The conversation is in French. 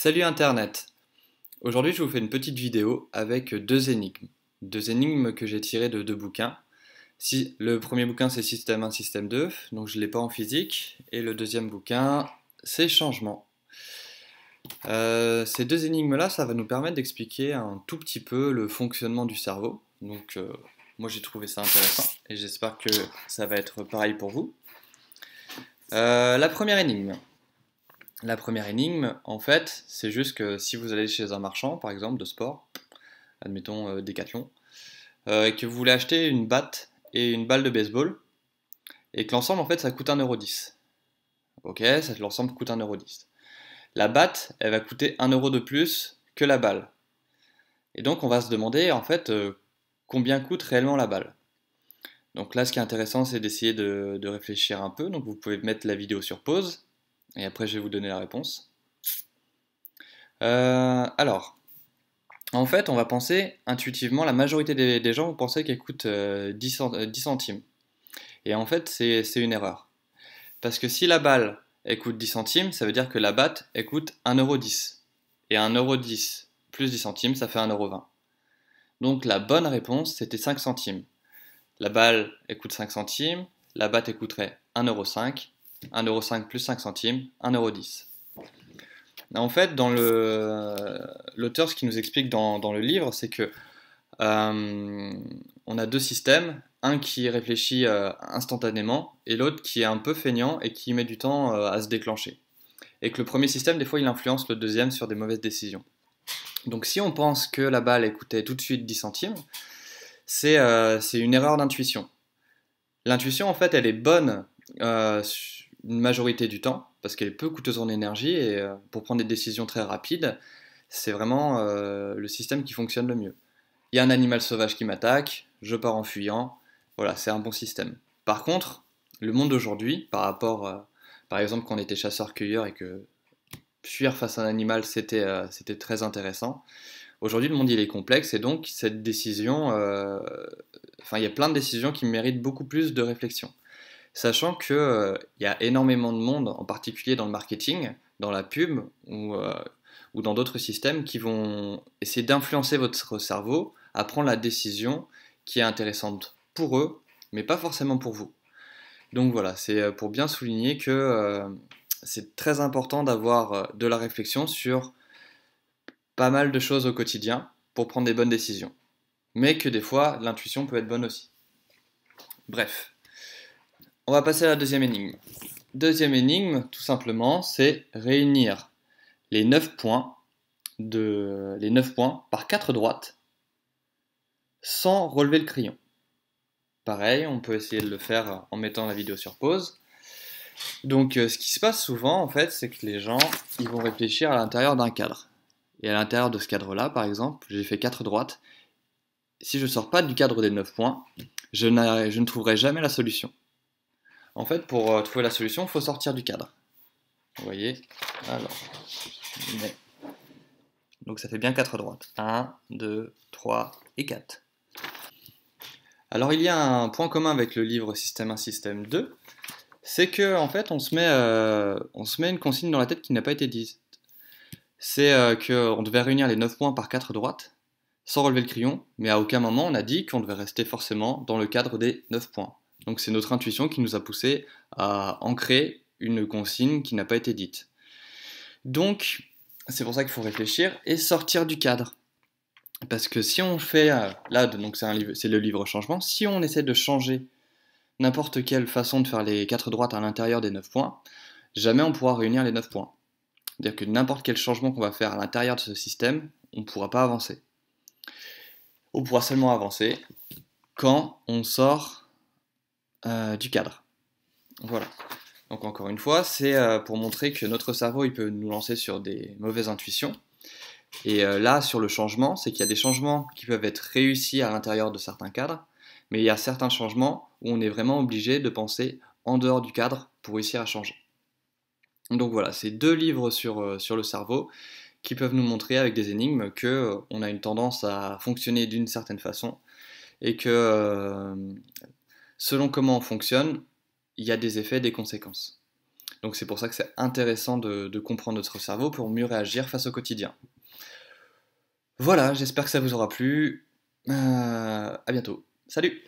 Salut Internet Aujourd'hui je vous fais une petite vidéo avec deux énigmes. Deux énigmes que j'ai tirées de deux bouquins. Si, le premier bouquin c'est Système 1, Système 2, donc je ne l'ai pas en physique. Et le deuxième bouquin c'est Changement. Euh, ces deux énigmes-là, ça va nous permettre d'expliquer un tout petit peu le fonctionnement du cerveau. Donc euh, moi j'ai trouvé ça intéressant et j'espère que ça va être pareil pour vous. Euh, la première énigme. La première énigme, en fait, c'est juste que si vous allez chez un marchand, par exemple, de sport, admettons euh, euh, et que vous voulez acheter une batte et une balle de baseball, et que l'ensemble, en fait, ça coûte 1,10€. Ok, l'ensemble coûte 1,10€. La batte, elle va coûter 1€ de plus que la balle. Et donc, on va se demander, en fait, euh, combien coûte réellement la balle. Donc là, ce qui est intéressant, c'est d'essayer de, de réfléchir un peu. Donc, vous pouvez mettre la vidéo sur pause et après je vais vous donner la réponse. Euh, alors, en fait, on va penser intuitivement, la majorité des, gens vous pensez qu'elle coûte 10, euh, euh, centimes. Et en fait, c'est une erreur. Parce que si la balle, coûte 10 centimes, ça veut dire que la batte, elle coûte 1,10€. Et 1,10€ plus 10 centimes, ça fait 1,20€. Donc la bonne réponse, c'était 5 centimes. La balle, coûte 5 centimes, la batte, coûterait 1,05€ 1,5€ plus 5 centimes, 1,10€. En fait, dans le, l'auteur, ce qu'il nous explique dans, le livre, c'est que euh, on a deux systèmes, un qui réfléchit euh, instantanément et l'autre qui est un peu feignant et qui met du temps euh, à se déclencher. Et que le premier système, des fois, il influence le deuxième sur des mauvaises décisions. Donc si on pense que la balle écoutait tout de suite 10 centimes, c'est, c'est une erreur d'intuition. L'intuition, en fait, elle est bonne une majorité du temps, parce qu'elle est peu coûteuse en énergie, et euh, pour prendre des décisions très rapides, c'est vraiment euh, le système qui fonctionne le mieux. Il y a un animal sauvage qui m'attaque, je pars en fuyant, voilà, c'est un bon système. Par contre, le monde d'aujourd'hui, par rapport, euh, par exemple, quand on était chasseur-cueilleur et que fuir face à un animal, c'était très intéressant, aujourd'hui le monde il est complexe, et donc cette décision, enfin, il y a plein de décisions qui méritent beaucoup plus de réflexion sachant qu'il euh, y a énormément de monde, en particulier dans le marketing, dans la pub euh, ou, dans d'autres systèmes, qui vont essayer d'influencer votre cerveau à prendre la décision qui est intéressante pour eux, mais pas forcément pour vous. Donc voilà, c'est euh, pour bien souligner que c'est très important d'avoir de la réflexion sur pas mal de choses au quotidien pour prendre des bonnes décisions. Mais que des fois, l'intuition peut être bonne aussi. Bref, on va passer à la deuxième énigme. Deuxième énigme, tout simplement, c'est réunir les 9 points, par 4 droites sans relever le crayon. Pareil, on peut essayer de le faire en mettant la vidéo sur pause. Donc euh, ce qui se passe souvent en fait, c'est que les gens, ils vont réfléchir à l'intérieur d'un cadre. Et à l'intérieur de ce cadre-là, par exemple, j'ai fait 4 droites. Si je ne sors pas du cadre des 9 points, je ne trouverai jamais la solution. En fait, pour euh, trouver la solution, il faut sortir du cadre. Vous voyez Alors, Donc ça fait bien 4 droites. 1, 2, 3 et 4. Alors il y a un point commun avec le livre Système 1, Système 2, c'est que en fait on se, met, euh, on se met une consigne dans la tête qui n'a pas été dite. C'est euh, qu'on devait réunir les 9 points par 4 droites, sans relever le crayon, mais à aucun moment on a dit qu'on devait rester forcément dans le cadre des 9 points. Donc c'est notre intuition qui nous a poussé à ancrer une consigne qui n'a pas été dite. Donc c'est pour ça qu'il faut réfléchir et sortir du cadre. Parce que si on fait, euh, là donc c'est le livre changement, si on essaie de changer n'importe quelle façon de faire les quatre droites à l'intérieur des neuf points, jamais on pourra réunir les neuf points. C'est-à-dire que n'importe quel changement qu'on va faire à l'intérieur de ce système, on ne pourra pas avancer. On pourra seulement avancer quand on sort euh, du cadre. Voilà. Donc encore une fois, c'est euh, pour montrer que notre cerveau, il peut nous lancer sur des mauvaises intuitions. Et euh, là, sur le changement, c'est qu'il y a des changements qui peuvent être réussis à l'intérieur de certains cadres, mais il y a certains changements où on est vraiment obligé de penser en dehors du cadre pour réussir à changer. Donc voilà, c'est deux livres sur, sur le cerveau qui peuvent nous montrer avec des énigmes que on a une tendance à fonctionner d'une certaine façon et que selon comment on fonctionne, il y a des effets, et des conséquences. Donc c'est pour ça que c'est intéressant de, comprendre notre cerveau pour mieux réagir face au quotidien. Voilà, j'espère que ça vous aura plu. Euh, à bientôt. Salut